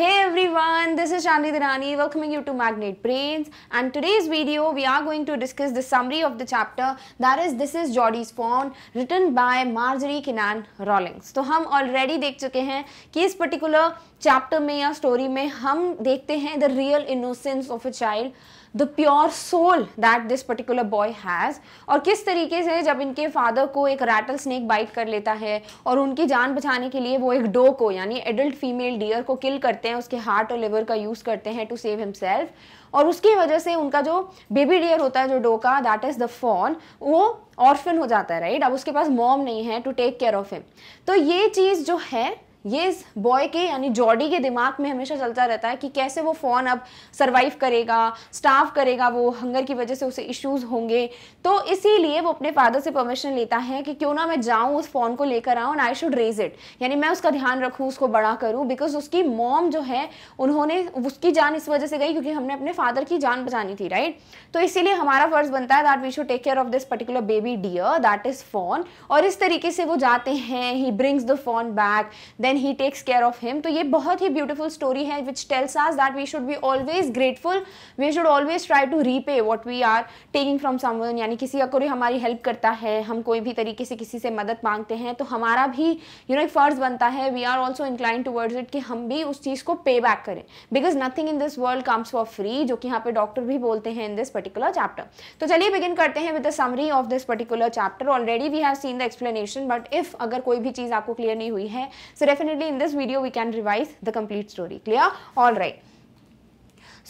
Hey everyone, this is Chandni Dhanani welcoming you to Magnet Brains and today's video we are going to discuss the summary of the chapter that is This is Jodie's Fawn written by Marjorie Kinnan Rawlings. So, we have already seen that in this particular chapter or story we see the real innocence of a child the pure soul that this particular boy has और किस तरीके से जब इनके father को एक rattle snake bite कर लेता है और उनकी जान बचाने के लिए वो एक डो को यानी एडल्ट फीमेल डियर को किल करते हैं उसके हार्ट और लिवर का यूज़ करते हैं टू सेव हिमसेल्फ और उसकी वजह से उनका जो बेबी डियर होता है जो डो का दैट इज़ द फॉन वो ऑर्फिन हो जाता है राइट अब उसके पास मॉम नहीं है to take care of him तो ये चीज़ जो है ये इस बॉय के यानी जॉडी के दिमाग में हमेशा चलता रहता है कि कैसे वो फ़ोन अब सर्वाइव करेगा स्टाफ करेगा वो हंगर की वजह से उसे इश्यूज़ होंगे तो इसीलिए वो अपने फादर से परमिशन लेता है कि क्यों ना मैं जाऊँ उस फ़ोन को लेकर आऊँ आई शुड रेज इट यानी मैं उसका ध्यान रखूँ उसको बड़ा करूँ बिकॉज उसकी मॉम जो है उन्होंने उसकी जान इस वजह से गई क्योंकि हमने अपने फादर की जान बचानी थी राइट तो इसीलिए हमारा फ़र्ज़ बनता है that we should take care of this particular baby deer that is fawn और इस तरीके से वो जाते हैं he brings the fawn back then then he takes care of him तो ये बहुत ही ब्यूटीफुल स्टोरी है which tells us that we should be always grateful we should always try to repay what we are taking from someone यानी किसी का कोई हमारी हेल्प करता है हम कोई भी तरीके से किसी से मदद मांगते हैं तो हमारा भी यू नो एक फ़र्ज़ बनता है we are also incline towards it कि हम भी उस चीज़ को पे बैक करें because nothing in this world comes for free जो कि यहाँ पे डॉक्टर भी बोलते हैं इन दिस पर्टिकुलर चैप्टर तो चलिए बिगिन करते हैं with the summary of this particular chapter already we have seen the explanation but if अगर कोई भी चीज़ आपको क्लियर नहीं हुई है so so definitely in this video we can revise the complete story. Clear? all right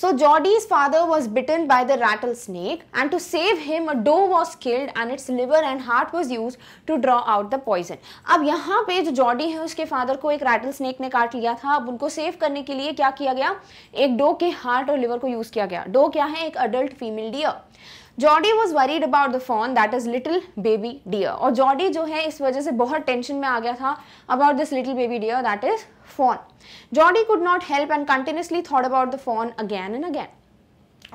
So Geordie's father was bitten by the rattlesnake and to save him a doe was killed and its liver and heart was used to draw out the poison. ab yahan pe jo Jody hai uske father ko ek rattle snake ने काट लिया था अब उनको save करने के लिए क्या किया गया एक डो के हार्ट और लिवर को यूज़ किया गया डो क्या है एक adult female deer Jordi was worried about the fawn that is little baby deer. Or Jordi जो है इस वजह से बहुत tension में आ गया about this little baby deer that is fawn. Jordi could not help and continuously thought about the fawn again and again.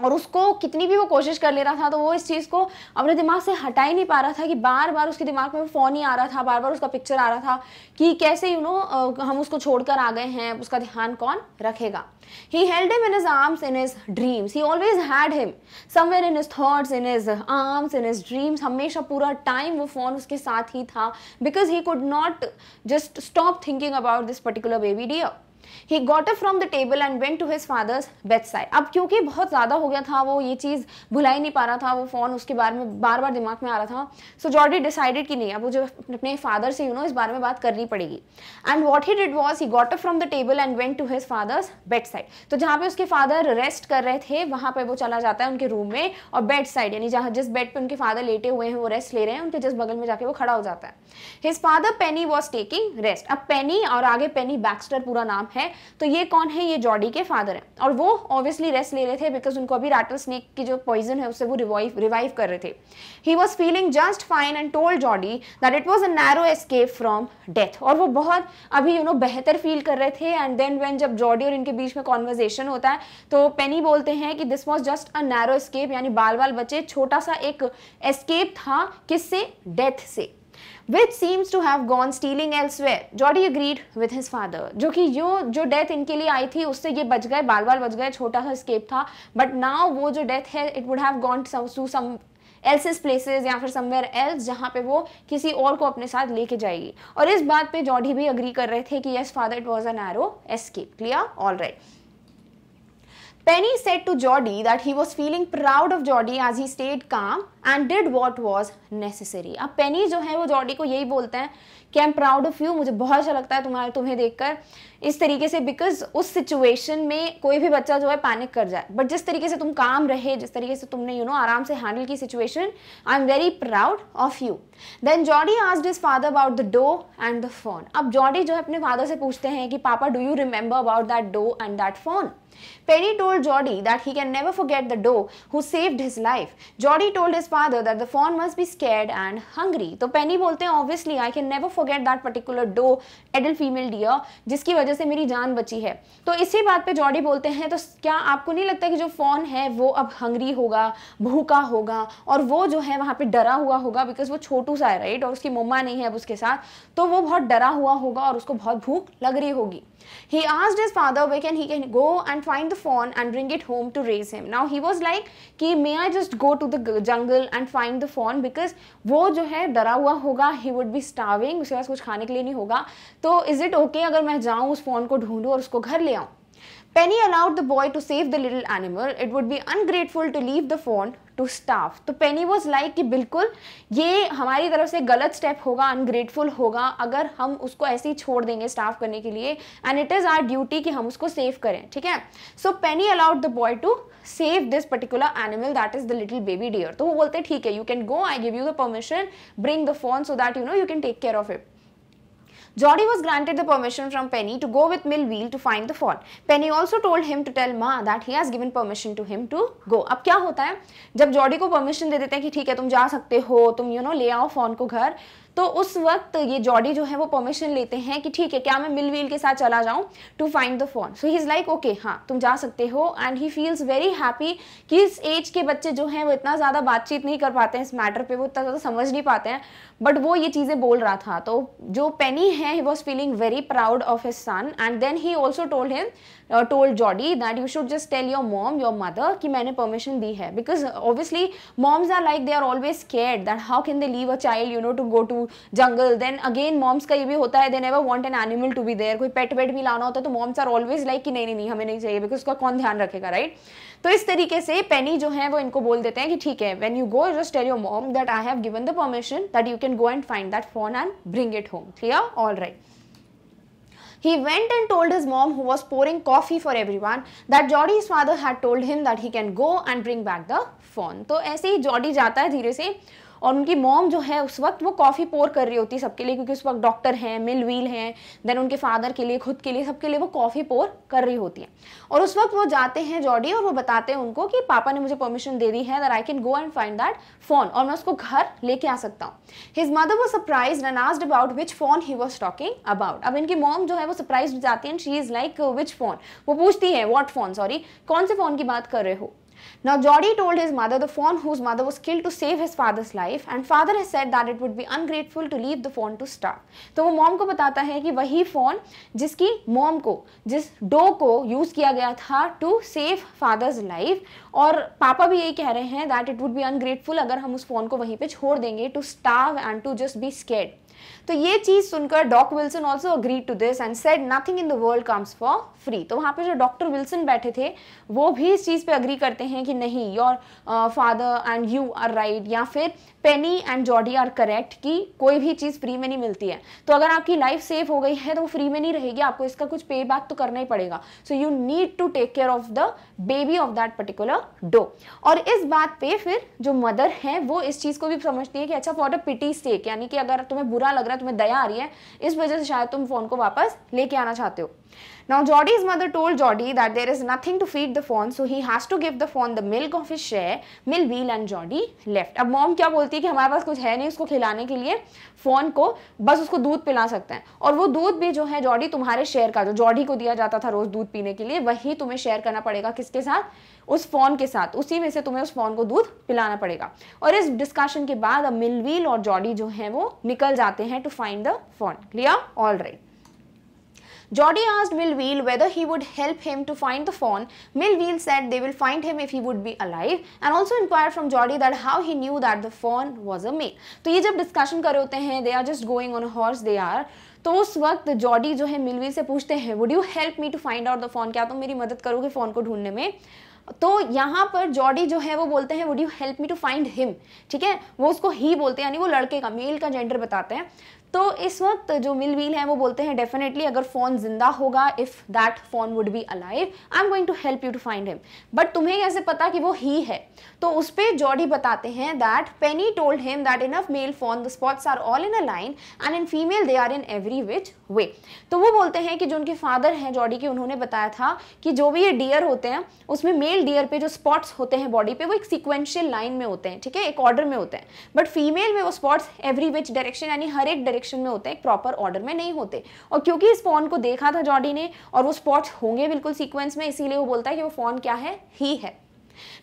और उसको कितनी भी वो कोशिश कर ले रहा था तो वो इस चीज़ को अपने दिमाग से हटा ही नहीं पा रहा था कि बार बार उसके दिमाग में फ़ोन ही आ रहा था बार बार उसका पिक्चर आ रहा था कि कैसे यू नो हम उसको छोड़कर आ गए हैं उसका ध्यान कौन रखेगा he held him in his arms in his dreams he always had him somewhere in his thoughts in his arms in his dreams हमेशा पूरा टाइम वो फ़ोन उसके साथ ही था because he could not just stop thinking about this particular baby deer He got up from the table and went to his father's bedside. अब क्योंकि बहुत ज़्यादा हो गया था वो ये चीज़ भुला ही नहीं पा रहा था वो फ़ोन उसके बारे में बार बार दिमाग में आ रहा था सो जॉर्डी डिसाइडेड कि नहीं अब वो जो अपने फादर से यू you नो know, इस बारे में बात करनी पड़ेगी and what he did was he got up from the table and went to his father's bed side तो जहाँ पे उसके फादर रेस्ट कर रहे थे वहां पर वो चला जाता है उनके रूम में और बेड साइड यानी जहाँ जिस बेड पर उनके फादर लेटे हुए हैं वो रेस्ट ले रहे हैं उनके जिस बगल में जाके वो खड़ा हो जाता है his father Penny was taking rest अब पेनी और आगे पेनी बैक्स्टर पूरा नाम है तो ये कौन है ये जॉडी के फादर है और वो ऑब्वियसली रेस्ट ले रहे थे बिकॉज उनको अभी राटल स्नेक की जो पॉइजन है उससे वो रिवाइव रिवाइव कर रहे थे he was feeling just fine and told Jody that it was a narrow escape from death और वो बहुत अभी यू नो बेहतर फील कर रहे थे एंड देन वेन जब जॉडी और इनके बीच में कॉन्वर्जेशन होता है तो पेनी बोलते हैं कि this was just a narrow escape यानी बाल बाल बचे छोटा सा एक एस्केप था किससे डेथ से which seems to have gone stealing elsewhere Jody agreed with his father जो कि यो जो डेथ इनके लिए आई थी उससे ये बच गए बार बार बच गए छोटा सा स्केप था बट नाउ वो जो डेथ है it would have gone to some else's places या फिर समवेयर एल्स जहाँ पे वो किसी और को अपने साथ लेके जाएगी और इस बात पे जॉडी भी अग्री कर रहे थे कि yes father it was a narrow escape clear all right Penny said to Jody that he was feeling proud of Jody as he stayed calm and did what was necessary. अब Penny जो है वो Jody को यही बोलते हैं कि I'm proud of you मुझे बहुत अच्छा लगता है तुम्हारे तुम्हें देखकर इस तरीके से बिकॉज उस सिचुएशन में कोई भी बच्चा जो है पैनिक कर जाए बट जिस तरीके से तुम काम रहे जिस तरीके से तुमने यू you नो know, आराम से हैंडल की situation I am very proud of you then Jody आज his father about the doe and the fawn अब जॉडी जो है अपने फादर से पूछते हैं कि पापा do you remember about that doe and that fawn Penny told Jody that he can never forget the doe who saved his life. Jody told his father that the fawn must be scared and hungry. तो Penny बोलते हैं obviously I can never forget that particular doe adult female deer जिसकी वजह वजह से मेरी जान बची है तो इसी बात पे जॉडी बोलते हैं तो क्या आपको नहीं लगता कि जो फ़ोन है वो अब हंगरी होगा भूखा होगा और वो जो है वहां पर डरा हुआ होगा बिकॉज वो छोटू सा है राइट और उसकी मम्मा नहीं है अब उसके साथ तो वो बहुत डरा हुआ होगा और उसको बहुत भूख लग रही होगी He asked his father where can he can go and find the fawn and bring it home to raise him. Now he was like ki may I just go to the jungle and find the fawn because wo jo hai dara hua hoga he would be starving उसके पास कुछ खाने के लिए नहीं होगा तो is it okay agar main जाऊँ us fawn ko dhoondu aur usko ghar le आऊँ Penny allowed the boy to save the little animal. It would be ungrateful to leave the fawn. To starve तो Penny was like कि बिल्कुल ये हमारी तरफ से गलत स्टेप होगा अनग्रेटफुल होगा अगर हम उसको ऐसे ही छोड़ देंगे स्टाफ करने के लिए and it is our duty कि हम उसको सेव करें ठीक है so Penny allowed the boy to save this particular animal that is the little baby deer तो वो बोलते ठीक है you can go I give you the permission bring the fawn so that you know you can take care of it Jody was granted the permission from Penny to go with Millwheel to find the fault. Penny also told him to tell Ma that he has given permission to him to go. अब क्या होता है जब Jody को permission दे देते हैं कि ठीक है तुम जा सकते हो तुम you know ले आओ फोन को घर तो उस वक्त ये जॉडी जो है वो परमिशन लेते हैं कि ठीक है क्या मैं मिलवील के साथ चला जाऊं to find the fawn so he is like okay हाँ तुम जा सकते हो and he feels very happy कि इस एज के बच्चे जो हैं वो इतना ज़्यादा बातचीत नहीं कर पाते हैं इस मैटर पे वो इतना ज़्यादा समझ नहीं पाते हैं बट वो ये चीज़ें बोल रहा था तो जो पेनी है he was feeling very proud of his son and then he also told him told Jody that you should just tell your mom your mother कि मैंने परमिशन दी है because obviously moms are like they are always care that how can they leave a child you know to go to jungle then again moms का ये भी होता है they never want an animal to be there कोई pet wait भी लाना होता है तो मॉम्स आर ऑलवेज लाइक कि नहीं नहीं नहीं हमें नहीं चाहिए बिकॉज उसका कौन ध्यान रखेगा राइट right? तो इस तरीके से पेनी जो है वो इनको बोल देते हैं कि ठीक है when you go just tell your mom that I have given the permission that you can go and find that fawn and bring it home clear all right He went and told his mom, who was pouring coffee for everyone, that Jody's father had told him that he can go and bring back the phone. तो ऐसे ही Jordi जाता है धीरे से और उनकी mom जो है उस वक्त वो कॉफ़ी पोर कर रही होती है सबके लिए क्योंकि उस वक्त डॉक्टर हैं मिल व्हील हैं देन उनके फादर के लिए खुद के लिए सबके लिए वो कॉफ़ी पोर कर रही होती है और उस वक्त वो जाते हैं जॉडी और वो बताते हैं उनको कि पापा ने मुझे परमिशन दे दी है that I can go and find that fawn और मैं उसको घर लेके आ सकता हूँ हिज मदर वो surprise and about which fawn he was talking about अब इनकी मॉम जो है वो सरप्राइज जाती है she is like which fawn वो पूछती है वॉट फोन सॉरी कौन से फ़ोन की बात कर रहे हो Now Jodi told his mother the fawn whose mother was killed to save his father's life and father has said that it would be ungrateful to leave the fawn to starve. तो वो mom को बताता है कि वही phone जिसकी mom को जिस डो को यूज़ किया गया था टू सेव फादर्स लाइफ और पापा भी यही कह रहे हैं that it would be ungrateful अगर हम उस फोन को वहीं पे छोड़ देंगे to starve and to just be scared तो ये चीज सुनकर Doc Wilson also agree to this and said nothing in the world comes for free तो वहां पे जो डॉक्टर विल्सन बैठे थे वो भी इस चीज़ पे अग्री करते हैं कि नहीं your father and you are right या फिर Penny and Jody are correct कि कोई भी चीज़ फ्री में नहीं मिलती है तो अगर आपकी लाइफ सेफ हो गई है तो वो फ्री में नहीं रहेगी आपको इसका कुछ पे बैक तो करना ही पड़ेगा so you need to take care of the baby of that particular doe और इस बात पे फिर जो मदर है वो इस चीज़ को भी समझती है कि अच्छा फॉर अ पिटी स्टेक यानी कि अगर तुम्हें बुरा लग रहा है तुम्हें दया आ रही है इस वजह से शायद तुम फोन को वापस लेके आना चाहते हो now Now mother mother Jody that there is nothing to feed the fawn so he has to give the fawn the milk of of शेयर मिल Millwheel एंड जॉडी लेफ्ट अब मॉम क्या बोलती है कि हमारे पास कुछ है नहीं उसको खिलाने के लिए फोन को बस उसको दूध पिला सकते हैं और वो दूध भी जो है जॉडी तुम्हारे शेयर का जो जॉडी को दिया जाता था रोज दूध पीने के लिए वही तुम्हें शेयर करना पड़ेगा किसके साथ उस फोन के साथ उसी में से तुम्हें उस फोन को दूध पिलाना पड़ेगा और इस डिस्कशन के बाद अब मिलवील और जॉडी जो है वो निकल जाते हैं to find the fawn clear all right Jody asked Millwheel whether he would help him to find the phone. Millwheel said they will find him if he would be alive and also inquired from Jody that how he knew that the phone was a male. तो ये जब discussion कर रहे होते हैं they are just going on a horse they are तो उस वक्त जॉडी जो है मिलवील से पूछते हैं would you help me to find out the fawn क्या तुम तो मेरी मदद करोगे फ़ोन को ढूंढने में तो यहाँ पर जॉडी जो है वो बोलते हैं would you help me to find him ठीक है वो उसको ही बोलते हैं यानी वो लड़के का मेल का जेंडर बताते हैं तो इस वक्त जो मिल वील है वो बोलते हैं डेफिनेटली अगर फोन जिंदा होगा if that fawn would be alive I am going to help you to find him but तुम्हें कैसे पता कि वो ही है तो उस पर जॉडी बताते हैं that Penny told him that in a male fawn the spots are all in a line and in female they are in every which way तो वो बोलते हैं कि जो उनके फादर हैं जॉडी के उन्होंने बताया था कि जो भी ये डियर होते हैं उसमें मेल डियर पे जो स्पॉट्स होते हैं बॉडी पे वो एक सिक्वेंशियल लाइन में होते हैं ठीक है एक ऑर्डर में होते हैं बट फीमेल में वो स्पॉट्स एवरी विच डायरेक्शन यानी हर एक डायरेक्शन डायरेक्शन में होते हैं प्रॉपर ऑर्डर में नहीं होते और क्योंकि इस फोन को देखा था जॉडी ने और वो स्पॉट्स होंगे बिल्कुल सीक्वेंस में इसीलिए वो बोलता है कि वो फोन क्या है ही है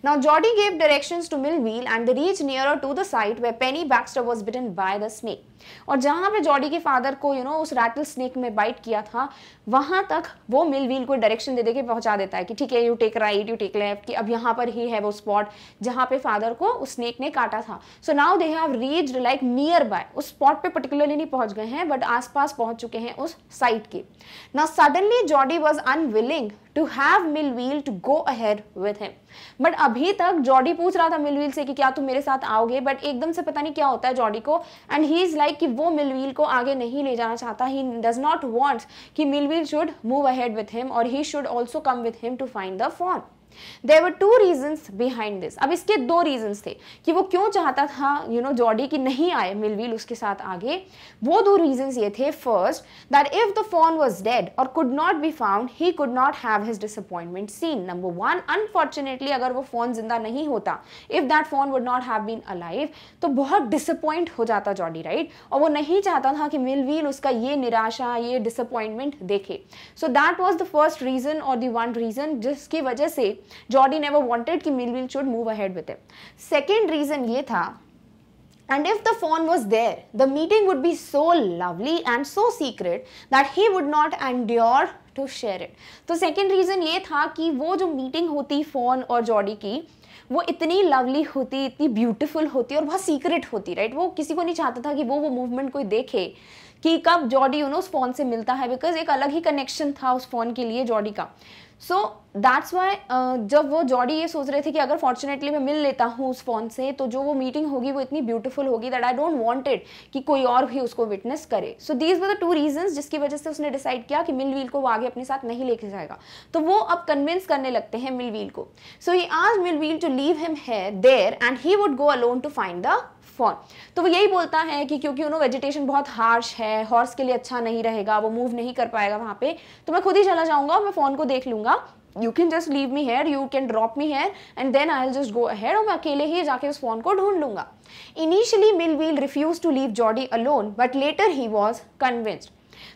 Now Jody gave directions to Millville and they reached nearer to the site where Penny Baxter was bitten by the snake. और जहां पे जॉडी के फादर को यू you नो know, उस रैटल स्नेक में बाइट किया था वहां तक वो मिल व्हील को डायरेक्शन दे दे के पहुँचा देता है कि ठीक है you take right you take left कि अब यहां पर ही है वो स्पॉट जहां पे फादर को उस स्नेक ने काटा था so now they have reached like nearby उस स्पॉट पे पर्टिकुलरली नहीं पहुंच गए हैं बट आसपास पहुंच चुके हैं उस साइट के now suddenly Jody was unwilling to have Millwheel to go ahead with him but अभी तक जॉडी पूछ रहा था मिल व्हील से कि क्या तुम मेरे साथ आओगे बट एकदम से पता नहीं क्या होता है जॉडी को and he is like like कि वो मिलवील को आगे नहीं ले जाना चाहता ही डज नॉट वॉन्ट कि Millwheel should move ahead with him और he should also come with him to find the fawn there were two reason behind this अब इसके दो रीजन थे कि वो क्यों चाहता था यू नो जॉडी की नहीं आए मिलवील उसके साथ आगे वो दो रीजन ये थे first that if the fawn was dead और could not be found he could not have his disappointment seen number one unfortunately अगर वो फोन जिंदा नहीं होता if that fawn would not have been alive तो बहुत डिसअपॉइंट हो जाता जॉडी राइट right? और वो नहीं चाहता था कि मिलवील उसका ये निराशा ये डिसअपॉइंटमेंट देखे so that was the first reason और दी वन रीजन जिसकी वजह से जॉर्डी नेवर वांटेड कि Millwheel should move ahead with him second reason ये था And if the fawn was there, the meeting would be so lovely and so secret that he would not endure to share it. तो second reason ये था कि वो जो meeting होती phone और जॉडी की वो इतनी लवली होती इतनी ब्यूटीफुल होती और बहुत सीक्रेट होती राइट वो किसी को नहीं चाहता था कि वो वो मूवमेंट कोई देखे कि कब जॉडी यू नो उस फोन से मिलता है बिकॉज एक अलग ही कनेक्शन था उस फोन के लिए जॉडी का सो दैट्स वाई जब वो जॉडी ये सोच रहे थे कि अगर फॉर्चुनेटली मैं मिल लेता हूँ उस फोन से तो जो वो मीटिंग होगी वो इतनी ब्यूटीफुल होगी दैट आई डोंट वांटेड कि कोई और भी उसको विटनेस करे so these were the two reason जिसकी वजह से उसने डिसाइड किया कि मिल वील को वो आगे अपने साथ नहीं लेके जाएगा तो वो अब कन्विंस करने लगते हैं मिल वील को सो so, ही आज Millwheel to leave him है there and he would go alone to find the fawn तो वो यही बोलता है कि क्योंकि उन्होंने वेजिटेशन बहुत हार्श है हॉर्स के लिए अच्छा नहीं रहेगा वो मूव नहीं कर पाएगा वहाँ पे तो मैं खुद ही चला जाऊँगा मैं फ़ोन को देख लूँगा you can just leave me here you can drop me here and then I just go ahead और मैं अकेले ही जाके उस फोन को ढूंढ लूंगा initially Millwheel refuse to leave Jody alone but later he was convinced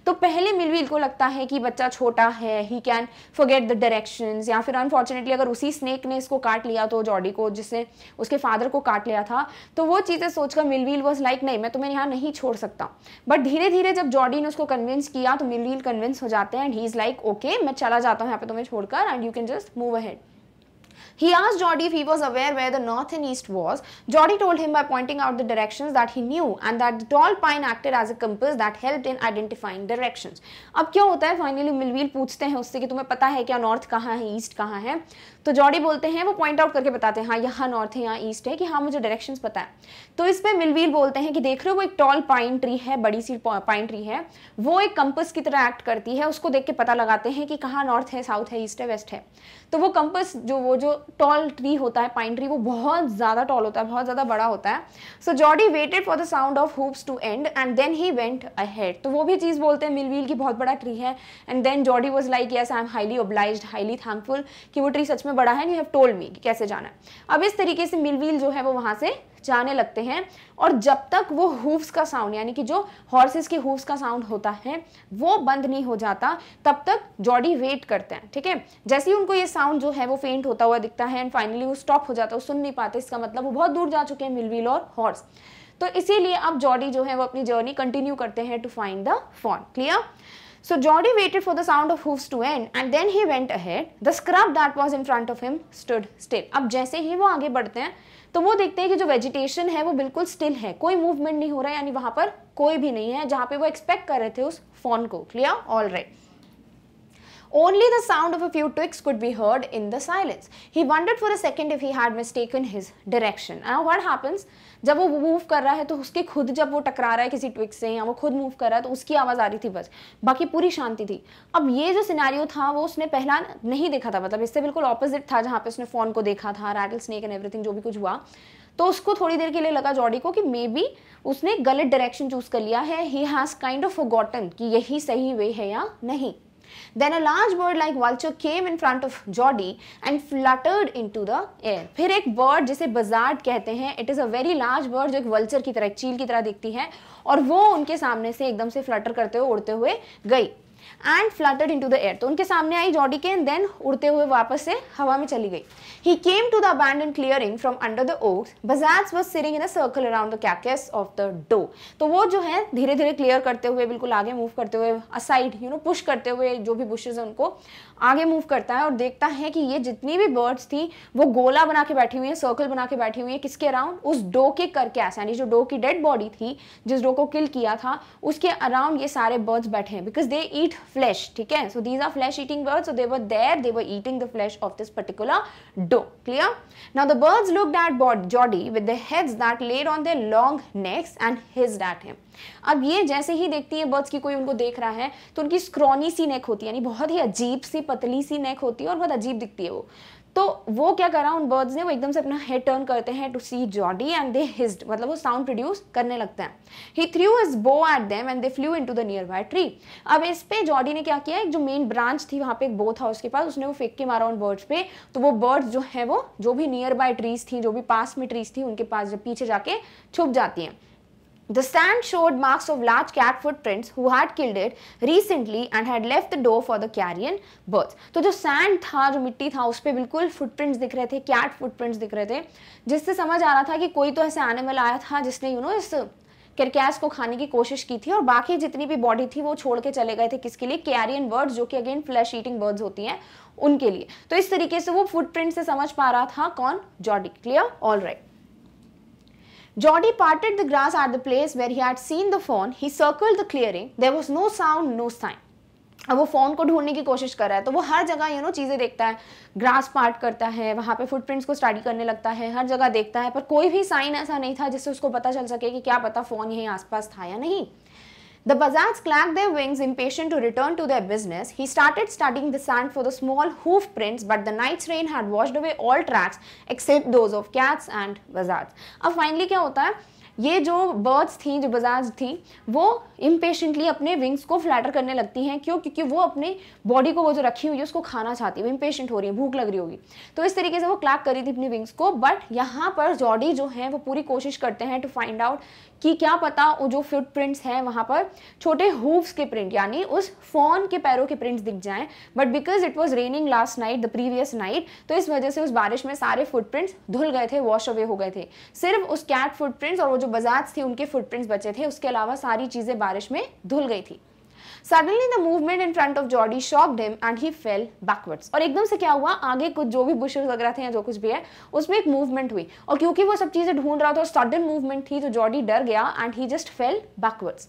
तो पहले मिलविल को लगता है कि बच्चा छोटा है he can forget the direction या फिर अनफॉर्चुनेटली अगर उसी स्नेक ने इसको काट लिया तो जॉडी को जिसने उसके फादर को काट लिया था तो वो चीज़ें सोचकर मिलवील वॉज लाइक नहीं मैं तुम्हें यहाँ नहीं छोड़ सकता बट धीरे धीरे जब जॉडी ने उसको कन्विंस किया तो मिलवील कन्विंस हो जाते हैं and he is like okay मैं चला जाता हूँ यहाँ पे तुम्हें छोड़कर and you can just move ahead He asked Jody if he was aware where the north and east was. Jody told him by pointing out the directions that he knew and that the tall pine acted as a compass that helped in identifying directions. अब क्या होता है Finally, मिलवील पूछते हैं उससे कि तुम्हें पता है क्या north कहाँ है east कहाँ है तो जॉडी बोलते हैं वो पॉइंट आउट करके बताते हैं हाँ यहाँ नॉर्थ है यहाँ ईस्ट है कि हाँ मुझे डायरेक्शन पता है तो इस पर मिलवील बोलते हैं कि देख रहे हो वो एक टॉल पाइन ट्री है बड़ी सी पाइन ट्री है वो एक कंपस की तरह एक्ट करती है उसको देख के पता लगाते हैं कि कहाँ नॉर्थ है साउथ है ईस्ट है वेस्ट है तो वो कंपस जो वो जो टॉल ट्री होता है पाइन ट्री वो बहुत ज़्यादा टॉल होता है बहुत ज़्यादा बड़ा होता है so Jody waited for the sound of hoofs to end and then he went ahead तो वो भी चीज़ बोलते हैं मिलवील की बहुत बड़ा ट्री है and then Jody was like yes I am highly oblige highly thankful कि वो ट्री सच में में बड़ा है यू हैव टोल्ड मी कि कैसे जाना है अब इस तरीके से मिलवील जो है वो वहां से जाने लगते हैं और जब तक वो हूफ्स का साउंड यानी कि जो हॉर्सेस के हूफ्स का साउंड होता है वो बंद नहीं हो जाता तब तक जॉडी वेट करते हैं ठीक है जैसे ही उनको ये साउंड जो है वो फेंट होता हुआ दिखता है एंड फाइनली वो स्टॉप हो जाता है सुन नहीं पाते इसका मतलब वो बहुत दूर जा चुके हैं मिलवील और हॉर्स तो इसीलिए अब जॉडी जो है वो अपनी जर्नी कंटिन्यू करते हैं to find the fawn clear So Geordie waited for the sound of hoofs to end and then he went ahead. The scrub that was in front of him stood still. अब जैसे ही वो आगे बढ़ते हैं तो वो देखते हैं कि जो वेजिटेशन है वो बिल्कुल स्टिल है कोई मूवमेंट नहीं हो रहा है यानी वहाँ पर कोई भी नहीं है जहाँ पे वो एक्सपेक्ट कर रहे थे उस फोन को clear all right Only the sound of a few twigs could be heard in the silence. He wondered for a second if he had mistaken his direction. Now what happens? जब वो move कर रहा है तो उसके खुद जब वो टकरा रहा है किसी ट्विक से या वो खुद मूव कर रहा है तो उसकी आवाज़ आ रही थी बस बाकी पूरी शांति थी अब ये जो सिनारियो था वो उसने पहला नहीं देखा था मतलब इससे बिल्कुल ऑपोजिट था जहाँ पे उसने फ़ोन को देखा था रैटल स्नेक एंड एवरीथिंग जो भी कुछ हुआ तो उसको थोड़ी देर के लिए लगा जॉडी को कि मे बी उसने गलत डायरेक्शन चूज़ कर लिया है he has kind of a कि यही सही वे है या नहीं Then a large bird like vulture came in front of Jody and fluttered into the air. फिर एक bird जिसे buzzard कहते हैं it is a very large bird जो एक vulture की तरह एक चील की तरह दिखती है और वो उनके सामने से एकदम से flutter करते हुए उड़ते हुए गई and fluttered into the air तो उनके सामने आई जॉडी केन देन उड़ते हुए वापस से हवा में चली गई he came to the bend and clearing from under the oaks बजाज was circling in a circle around the carcass of the doe तो वो जो है धीरे धीरे क्लियर करते हुए बिल्कुल आगे मूव करते हुए असाइड यू नो पुश करते हुए जो भी बुशेज है उनको आगे मूव करता है और देखता है कि ये जितनी भी बर्ड्स थी वो गोला बना के बैठी हुई है सर्कल बना के बैठी हुई है किसके अराउंड उस डो के करके ऐसा यानी जो डो की डेड बॉडी थी जिस डो को किल किया था उसके अराउंड ये सारे बर्ड्स बैठे हैं बिकॉज दे ईट फ्लैश ठीक है so these are flesh eating birds so they were they were eating the flesh of this particular doe clear now the birds look at body with the heads that led on the long necks and hiss at him अब ये जैसे ही देखती है birds की कोई उनको देख रहा है तो उनकी स्क्रॉनी सी नेक होती है यानी बहुत ही अजीब सी पतली सी नेक होती है और बहुत अजीब दिखती है वो तो वो क्या करा उन बर्ड्स ने वो एकदम से अपना हेड टर्न करते हैं to see Jody and they hissed मतलब वो साउंड प्रोड्यूस करने लगते हैं he threw his bow at them and they flew in to the nearby tree अब इस पे जॉडी ने क्या किया एक जो मेन ब्रांच थी वहां पे एक बो था उसके पास उसने वो फेंक के मारा उन बर्ड्स पे तो वो बर्ड्स जो है वो जो भी नियर बाय ट्रीज थी जो भी पास में ट्रीज थी उनके पास जब पीछे जाके छुप जाती हैं The sand showed marks of large cat footprints who had killed it recently and had left the door for the carrion birds. तो जो सैंड था जो मिट्टी था उस पर बिल्कुल फुटप्रिंट्स दिख रहे थे कैट फुटप्रिंट्स दिख रहे थे जिससे समझ आ रहा था कि कोई तो ऐसे एनिमल आया था जिसने यू you नो know, इस किरकैस को खाने की कोशिश की थी और बाकी जितनी भी बॉडी थी वो छोड़ के चले गए थे किसके लिए कैरियन बर्ड्स जो कि अगेन फ्लैश ईटिंग बर्ड्स होती हैं उनके लिए तो इस तरीके से वो फुटप्रिंट से समझ पा रहा था कौन Jody clear all right Geordie parted the grass at the place where he had seen the fawn. He circled the clearing. There was no sound, no sign. अब वो फोन को ढूंढने की कोशिश कर रहा है तो वो हर जगह यू नो चीज़ें देखता है ग्रास पार्ट करता है वहाँ पे फुटप्रिंट्स को स्टडी करने लगता है हर जगह देखता है पर कोई भी साइन ऐसा नहीं था जिससे उसको पता चल सके कि क्या पता फ़ोन यहीं आसपास था या नहीं The buzzards clacked their wings impatient to return to their business. He started studying the sand for the small hoof prints but the night's rain had washed away all tracks except those of cats and buzzards. अब finally क्या होता है ये जो birds थी जो बजाज थी वो इम्पेशेंटली अपने विंग्स को फ्लैटर करने लगती हैं क्यों क्योंकि वो अपने बॉडी को वो जो रखी हुई है उसको खाना चाहती है वो इम्पेशेंट हो रही है भूख लग रही होगी तो इस तरीके से वो क्लैक करी थी अपनी विंग्स को बट यहाँ पर जॉडी जो है वो पूरी कोशिश करते हैं टू फाइंड आउट कि क्या पता वो जो फुट प्रिंट्स हैं वहाँ पर छोटे हूव्स के प्रिंट यानी उस फोन के पैरों के प्रिंट्स दिख जाएं but because it was raining last night the previous night तो इस वजह से उस बारिश में सारे फुटप्रिंट्स धुल गए थे वॉश अवे हो गए थे सिर्फ उस कैट फुटप्रिंट्स और वो जो बजाज थी उनके फुटप्रिंट्स बचे थे उसके अलावा सारी चीज़ें बारिश में धुल गई थी suddenly the movement in front of Jody shock him and he fell backwards और एकदम से क्या हुआ आगे कुछ जो भी बुशेस वगैरह थे या जो कुछ भी है उसमें एक मूवमेंट हुई और क्योंकि वो सब चीज़ें ढूंढ रहा था और सडन मूवमेंट थी तो जॉडी डर गया and he just fell backwards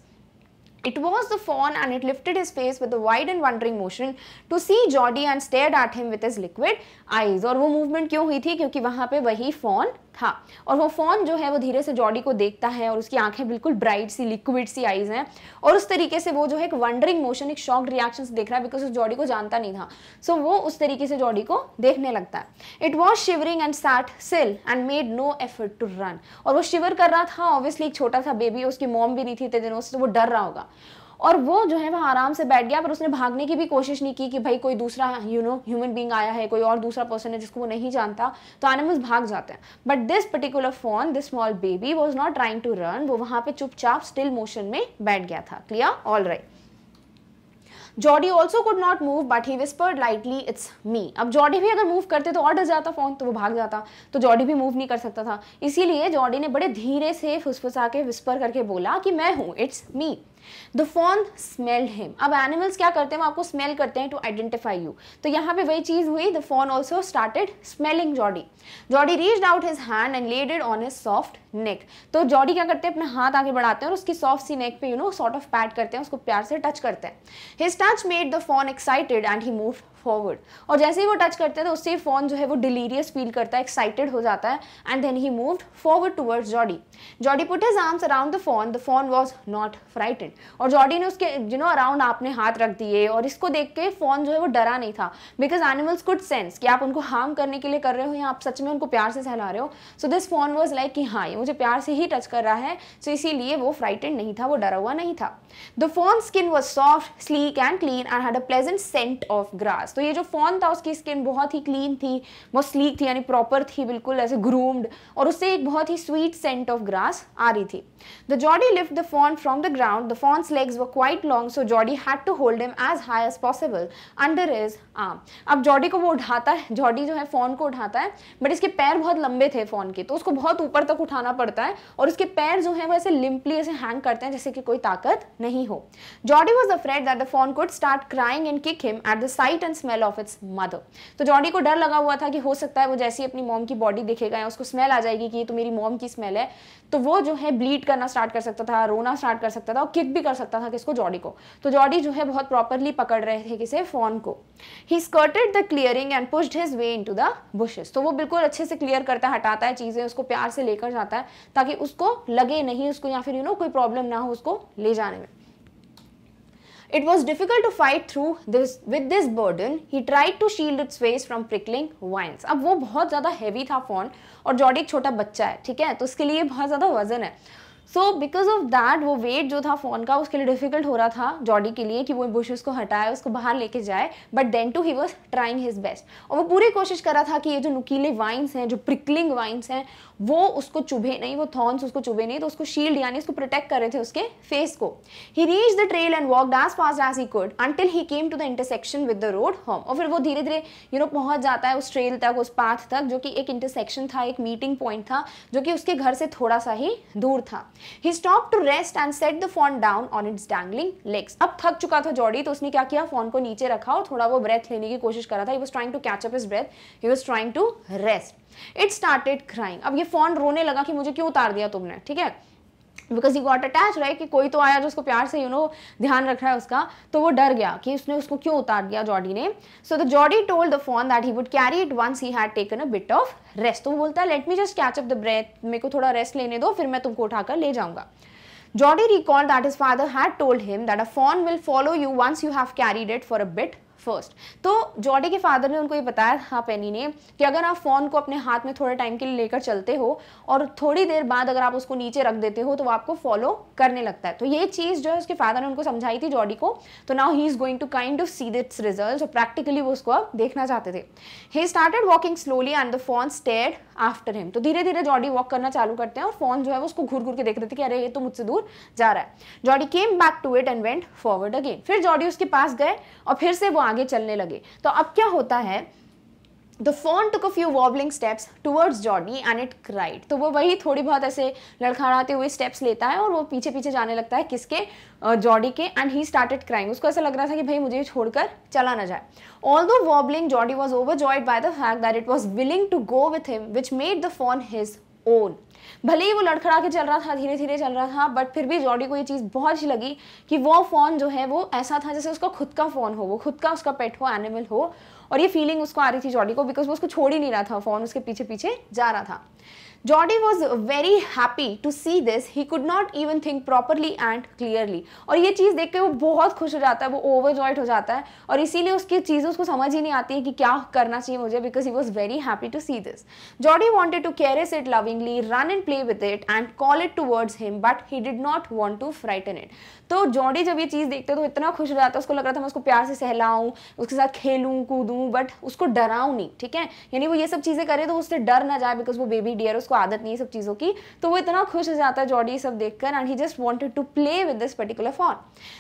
It was the fawn and it lifted his face with a wide and wondering motion to see Jody and stared at him with his liquid eyes. और वो movement क्यों हुई थी क्योंकि वहां पर वही fawn था और वो फोन जो है वो धीरे से जॉडी को देखता है और उसकी आंखें बिल्कुल ब्राइट सी लिक्विड सी आईज हैं और उस तरीके से वो जो है एक वंडरिंग मोशन एक शॉक रिएक्शन देख रहा है बिकॉज उस जॉडी को जानता नहीं था सो so, वो उस तरीके से जॉडी को देखने लगता है it was shivering and sat still and made no effort to run और वो शिवर कर रहा था ऑब्वियसली एक छोटा सा बेबी उसकी मोम भी नहीं थी इतने दिनों से तो वो डर रहा होगा और वो जो है वहाँ आराम से बैठ गया पर उसने भागने की भी कोशिश नहीं की कि भाई कोई दूसरा यू नो ह्यूमन बींग आया है कोई और दूसरा पर्सन है जिसको वो नहीं जानता तो एनिमल्स भाग जाते हैं but this particular fawn this small baby was not trying to run वो वहाँ पर चुपचाप स्टिल मोशन में बैठ गया था clear all right Jody also could not move but he whispered lightly it's me अब जॉडी भी अगर मूव करते तो और डर जाता फोन तो वो भाग जाता तो जॉडी भी मूव नहीं कर सकता था इसीलिए जॉडी ने बड़े धीरे से फुसफुसा के विस्पर करके बोला कि मैं हूँ it's me the fawn smelled him अब एनिमल्स क्या करते हैं वो आपको स्मेल करते हैं टू आइडेंटिफाई यू तो यहाँ पे वही चीज़ हुई the fawn also started smelling Jody Jody reach out his hand and laid on his soft neck तो जॉडी क्या करते हैं अपना हाथ आगे बढ़ाते हैं और उसकी सॉफ्ट सी नेक पे you know sort of pat करते हैं उसको प्यार से टच करते हैं his touch made the fawn excited and he move forward और जैसे ही वो टच करते हैं तो उससे फोन जो है वो डिलीरियस फील करता है एक्साइटेड हो जाता है and then he moved forward towards Jody Jody put his arms around the fawn the fawn was not frightened और जॉडी ने उसके यू नो अराउंड आपने हाथ रख दिए और इसको देख के फोन जो है वो डरा नहीं था बिकॉज एनिमल्स कुड सेंस कि आप उनको हार्म करने के लिए कर रहे हो या आप सच में उनको प्यार से सहला रहे हो so this fawn was like कि हाँ ये मुझे प्यार से ही टच कर रहा है सो तो so इसीलिए वो फ्राइटेड नहीं था वो डरा हुआ नहीं था the fawn skin was soft sleek and clean and had a pleasant scent of grass pass तो ये जो फोन था उसकी स्किन बहुत ही क्लीन थी बहुत स्लीक थी यानी प्रॉपर थी बिल्कुल ऐसे ग्रूम्ड और उससे एक बहुत ही स्वीट सेंट ऑफ ग्रास आ रही थी the Jody lift the fawn from the ground the fawn legs were quite long so Jody had to hold him as high as possible under his arm अब Jody को वो उठाता है Jordi जो है फोन को उठाता है बट इसके पैर बहुत लंबे थे फोन के तो उसको बहुत ऊपर तक उठाना पड़ता है और उसके पैर जो है वो ऐसे लिम्पली ऐसे हैंग करते हैं जैसे कि कोई ताकत नहीं हो Jody was afraid that the fawn could start crying and kick him at the sight and smell of its mother तो जॉडी को डर लगा हुआ था कि हो सकता है वो जैसे ही अपनी मॉम की बॉडी देखेगा या उसको स्मेल आ जाएगी कि ये तो मेरी मॉम की स्मेल है तो वो जो है ब्लीड करना स्टार्ट कर सकता था रोना स्टार्ट कर सकता था और किक भी कर सकता था किसको जॉडी को तो जॉडी जो है बहुत प्रॉपरली पकड़ रहे थे किसे फोन को he skirted the clearing and pushed his way in to the bushes तो वो बिल्कुल अच्छे से क्लियर करता है हटाता है चीज़ें उसको प्यार से लेकर जाता है ताकि उसको लगे नहीं उसको या फिर यू you नो know, कोई प्रॉब्लम ना हो उसको ले जाने में It was difficult to fight through this with this burden. He tried to shield its face from prickling vines. ab wo bahut zyada heavy tha phone aur Jody ek छोटा bachcha hai theek hai to uske liye bahut zyada wazan hai so because of that वो weight जो था phone का उसके लिए difficult हो रहा था जॉडी के लिए कि वो बुशेस को हटाए उसको बाहर लेके जाए but then too he was trying his best और वो पूरी कोशिश कर रहा था कि ये जो नुकीले वाइन्स हैं जो प्रिकलिंग वाइन्स हैं वो उसको चुभे नहीं वो थॉर्न्स उसको चुभे नहीं तो उसको शील्ड यानी उसको प्रोटेक्ट कर रहे थे उसके फेस को he reach the trail and walk as fast as he could until he came to the intersection with the road home और फिर वो धीरे धीरे यू नो पहुंच जाता है उस ट्रेल तक उस पाथ तक जो कि एक इंटरसेक्शन था एक मीटिंग पॉइंट था जो कि उसके घर से थोड़ा सा ही दूर था He stop to rest and set the fawn down on its dangling legs अब थक चुका था जॉडी तो उसने क्या किया फोन को नीचे रखा और थोड़ा वो ब्रेथ लेने की कोशिश कर रहा था He was trying to catch up his breath. He was trying to rest. It started crying अब ये फोन रोने लगा कि मुझे क्यों उतार दिया तुमने ठीक है बिकॉज ही गॉट अटैच रहे कि कोई तो आया जो उसको प्यार से यू नो ध्यान रख रहा है उसका तो वो डर गया कि उसने उसको क्यों उतार दिया जॉडी ने so the Jody told the fawn that he would carry it once he had taken a bit of rest तो वो बोलता है let me just catch up the breath मेरे को थोड़ा रेस्ट लेने दो फिर मैं तुमको उठाकर ले जाऊंगा Jody recall that is father had told him that a fawn will follow you once you have carried it for a bit first तो जॉडी के फादर ने उनको ये बताया था पेनी ने कि अगर आप फ़ोन को अपने हाथ में थोड़े टाइम के लिए लेकर चलते हो और थोड़ी देर बाद अगर आप उसको नीचे रख देते हो तो वो आपको फॉलो करने लगता है तो ये चीज़ जो है उसके फादर ने उनको समझाई थी जॉडी को तो now he is going to kind of see its result practically वो उसको अब देखना चाहते थे he started walking slowly and the fawn stayed after him तो धीरे धीरे जॉडी वॉक करना चालू करते हैं और फोन जो है उसको घूर घूर के देख रहे थे कि अरे ये तो मुझसे दूर जा रहा है Jody came back to it and went forward again फिर जॉडी उसके पास गए और फिर से वो आगे चलने लगे तो अब क्या होता है the fawn took a few wobbling steps towards Jody and it cried तो वो वही थोड़ी बहुत ऐसे लड़खड़ाते हुए स्टेप्स लेता है और वो पीछे पीछे जाने लगता है किसके जॉडी के एंड ही स्टार्टेड क्राइंग उसको ऐसा लग रहा था कि भाई मुझे छोड़कर चला ना जाए although wobbling Jody was overjoyed by the fact that it was willing to go with him which made the fawn his own भले ही वो लड़खड़ा के चल रहा था धीरे धीरे चल रहा था बट फिर भी जॉडी को ये चीज़ बहुत अच्छी लगी कि वो फ़ोन जो है वो ऐसा था जैसे उसका खुद का फ़ोन हो वो खुद का उसका पेट हो एनिमल हो और ये फीलिंग उसको आ रही थी जॉडी को बिकॉज वो उसको छोड़ ही नहीं रहा था फोन उसके पीछे पीछे जा रहा था Jody was very happy to see this he could not even think properly and clearly और ये चीज़ देख के वो बहुत खुश हो जाता है वो ओवर जॉइड हो जाता है और इसीलिए उसकी चीज़ उसको समझ ही नहीं आती है कि क्या करना चाहिए मुझे because he was very happy to see this Jody wanted to caress it lovingly run and play with it and call it towards him but he did not want to frighten it तो Jody जब ये चीज़ देखते तो इतना खुश हो जाता है उसको लग रहा था मैं उसको प्यार से सहलाऊं उसके साथ खेलूँ कूदूँ बट उसको डराऊँ नहीं ठीक है यानी वो ये सब चीज़ें करे तो उससे डर ना जाए बिकॉज वो बेबी डियर उसको आदत नहीं है सब चीज़ों की तो वो इतना खुश हो जाता है जॉडी सब देखकर and he just wanted to play with this particular fawn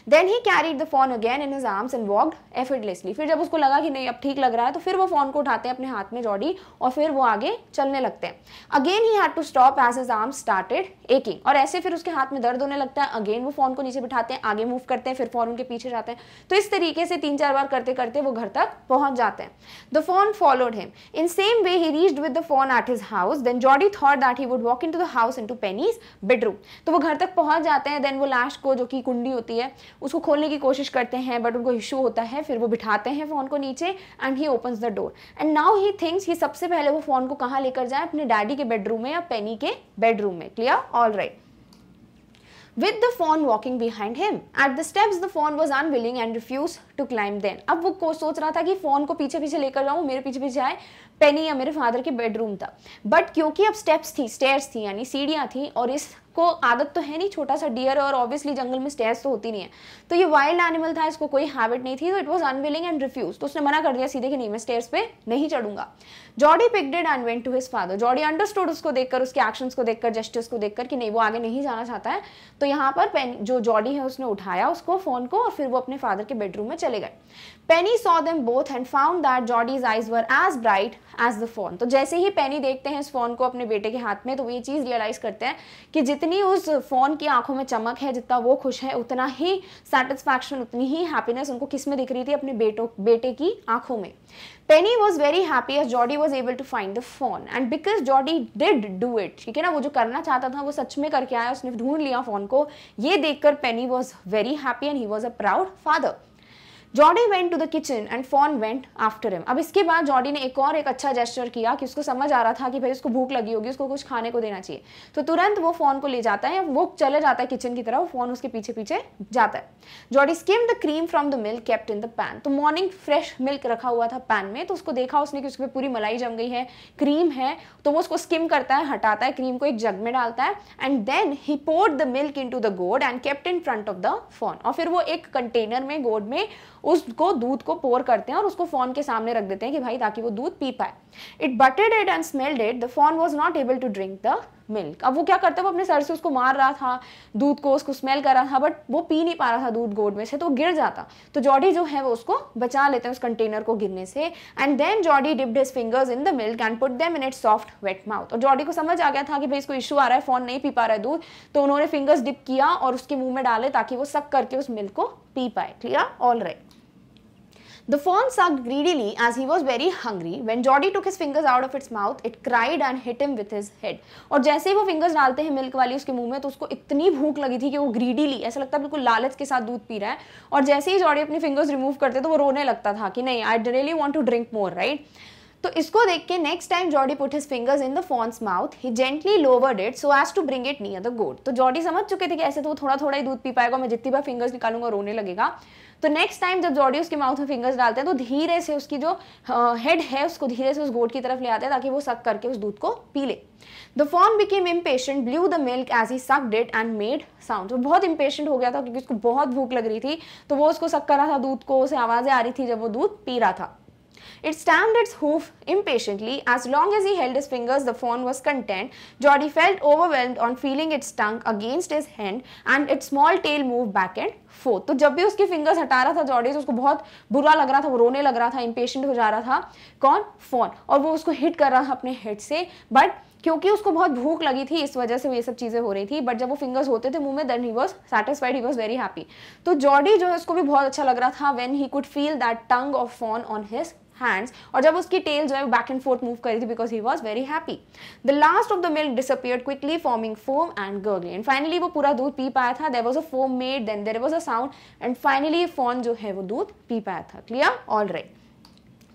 then he carried the fawn again in his arms and walked effortlessly फिर जब उसको लगा कि नहीं अब ठीक लग रहा है तो फिर वो फोन को उठाते हैं अपने हाथ में जॉडी और फिर वो आगे चलने लगते हैं again he had to stop as his arm started aching और ऐसे फिर उसके हाथ में दर्द होने लगता है अगेन वो फोन को नीचे बिठा खाते हैं आगे मूव करते हैं फिर फोन उनके पीछे जाते हैं तो इस तरीके से तीन चार बार करते करते वो घर तक पहुंच जाते हैं the fawn followed him in same way he reached with the fawn at his house then Jody thought that he would walk in the house in Penny's bedroom तो वो घर तक पहुंच जाते हैं देन वो लाश को जो कि कुंडी होती है उसको खोलने की कोशिश करते हैं बट उनको इश्यू होता है फिर वो बिठाते हैं फोन को नीचे and he open the door and now he thinks he सबसे पहले वो फोन को कहाँ लेकर जाए अपने डैडी के बेडरूम में या पेनी के बेडरूम में clear all right with the fawn walking behind him at the steps the fawn was unwilling and refuse to climb then अब वो को सोच रहा था कि फोन को पीछे पीछे लेकर जाऊँ मेरे पीछे पीछे आए पेनी या मेरे फादर के बेडरूम था बट क्योंकि अब स्टेप्स थी स्टेयर्स थी यानी सीढ़ियाँ थी और इसको आदत तो है नहीं छोटा सा डियर और ऑब्वियसली जंगल में स्टेयर्स तो होती नहीं है तो ये वाइल्ड एनिमल था इसको कोई हैबिट नहीं थी तो it was unwilling and refuse तो उसने मना कर दिया सीधे कि नहीं मैं स्टेयर्स पे नहीं चढ़ूंगा Jody picked and went to his father Jody understood उसको देखकर उसके एक्शन को देखकर जस्टिस को देखकर कि नहीं वो आगे नहीं जाना चाहता है तो यहाँ पर पेन जो जॉडी है उसने उठाया उसको फ़ोन को और फिर वो अपने फादर के बेडरूम में चले गए Penny saw them both and found that Jody's eyes were as bright as the fawn तो जैसे ही पेनी देखते हैं इस फोन को अपने बेटे के हाथ में तो वो ये चीज़ रियलाइज़ करते हैं कि जितनी उस फोन की आंखों में चमक है जितना वो खुश है उतना ही सेटिस्फैक्शन उतनी ही हैप्पीनेस उनको किस में दिख रही थी अपने बेटों बेटे की आंखों में Penny was very happy as Jody was able to find the fawn and because Jody did do it ठीक है ना वो जो करना चाहता था वो सच में करके आया उसने ढूंढ लिया फोन को ये देखकर Penny was very happy and he was a proud father Jody went to the kitchen and fawn went after him अब इसके बाद जॉडी ने एक और एक अच्छा जेस्टर किया कि उसको समझ आ रहा था कि भाई उसको भूख लगी होगी उसको कुछ खाने को देना चाहिए तो तुरंत वो फोन को ले जाता है वो चले जाता है किचन की तरफ फोन उसके पीछे पीछे जाता है Jody skim the cream from the milk kept in the pan तो मॉर्निंग फ्रेश मिल्क रखा हुआ था पैन में तो उसको देखा उसने कि उसके पूरी मलाई जम गई है क्रीम है तो वो उसको स्किम करता है हटाता है क्रीम को एक जग में डालता है and then he poured the milk in to the gourd and kept in front of the fawn और फिर वो एक कंटेनर में गोड में उसको दूध को पोर करते हैं और उसको फोन के सामने रख देते हैं कि भाई ताकि वो दूध पी पाए it butted it and smelled it the fawn was not able to drink the milk अब वो क्या करता है वो अपने सर से उसको मार रहा था दूध को उसको स्मेल कर रहा था बट वो पी नहीं पा रहा था दूध गोड में से तो गिर जाता तो जॉडी जो है वो उसको बचा लेते हैं उस कंटेनर को गिरने से and then Jody dipped his fingers in the milk and put them in it soft wet mouth और जॉडी को समझ आ गया था कि भाई इसको इशू आ रहा है फोन नहीं पी पा रहा है दूध तो उन्होंने फिंगर्स डिप किया और उसके मुंह में डाले ताकि वो सक करके उस मिल्क को पी पाए clear all right The fawn sucked greedily as he was very hungry. When Jordy took his fingers out of its mouth, it cried and hit him with his head. और जैसे ही वो fingers डालते हैं milk वाली उसके मुंह में तो उसको इतनी भूख लगी थी कि वो greedily ऐसा लगता है बिल्कुल लालच के साथ दूध पी रहा है और जैसे ही जॉडी अपनी fingers remove करते तो वो रोने लगता था कि नहीं I really want to drink more right तो इसको देख के next time Jody put his fingers in the fawn's mouth he gently lowered it so as to bring it near the gourd तो जॉडी समझ चुके थे कि ऐसे तो वो थोड़ा थोड़ा ही दूध पी पाएगा मैं जितनी बार फिंगर्स निकालूंगा रोने लगेगा तो नेक्स्ट टाइम जब जॉडी उसके माउथ में फिंगर्स डालते हैं तो धीरे से उसकी जो हेड है उसको धीरे से उस गोट की तरफ ले आते हैं ताकि वो सक करके उस दूध को पी ले the fawn became impatient blew the milk as he suck it and made sound बहुत इम्पेशेंट हो गया था क्योंकि उसको बहुत भूख लग रही थी तो वो उसको सक कर रहा था दूध को उसे आवाज़ें आ रही थी जब वो दूध पी रहा था It stamped its hoof impatiently. As long as he held his fingers, the fawn was content. Jordi felt overwhelmed on feeling its tongue against his hand and its small tail moved back and forth. तो जब भी उसके fingers हटा रहा था Jordi तो उसको बहुत बुरा लग रहा था वो रोने लग रहा था इम्पेशेंट हो जा रहा था कौन फोन और वो उसको हिट कर रहा था अपने हेड से बट क्योंकि उसको बहुत भूख लगी थी इस वजह से वो ये सब चीज़ें हो रही थी बट जब वो फिंगर्स होते थे मुंह में then he was satisfied he was very happy तो जॉडी जो है उसको भी बहुत अच्छा लग रहा था when he could feel that tongue of fawn on his hands और जब उसकी टेल जो है बैक एंड फोर्थ मूव करी थी because he was very happy the last of the milk disappear quickly forming foam and gurgly and finally वो पूरा दूध पी पाया था there was a foam made then there was a sound and finally fawn जो है वो दूध पी पाया था clear all right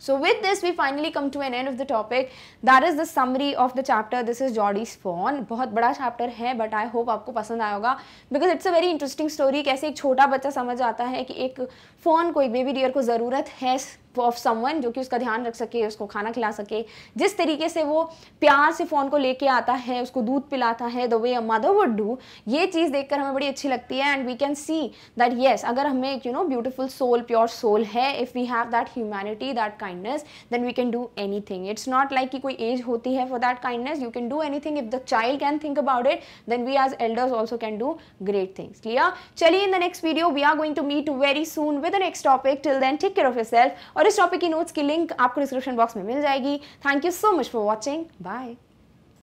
So with this we finally come to an end of the topic. That is the summary of the chapter. This is Jordy's Fawn. बहुत बड़ा chapter है but I hope आपको पसंद आया होगा because it's a very interesting story. कैसे एक छोटा बच्चा समझ आता है कि एक fawn को एक baby deer को ज़रूरत है ऑफ समवन जो कि उसका ध्यान रख सके उसको खाना खिला सके जिस तरीके से वो प्यार से फ़ोन को लेके आता है उसको दूध पिलाता है the way a mother would do ये चीज़ देखकर हमें बड़ी अच्छी लगती है and we can see that yes अगर हमें एक you know beautiful soul pure soul है if we have that humanity that kindness then we can do anything it's not like कि कोई एज होती है for that kindness you can do anything if the child can think about it then we as elders also can do great things clear चलिए in the next video we are going to meet very soon with the next topic till then take care of yourself और और इस topic की notes की link आपको description box में मिल जाएगी thank you so much for watching bye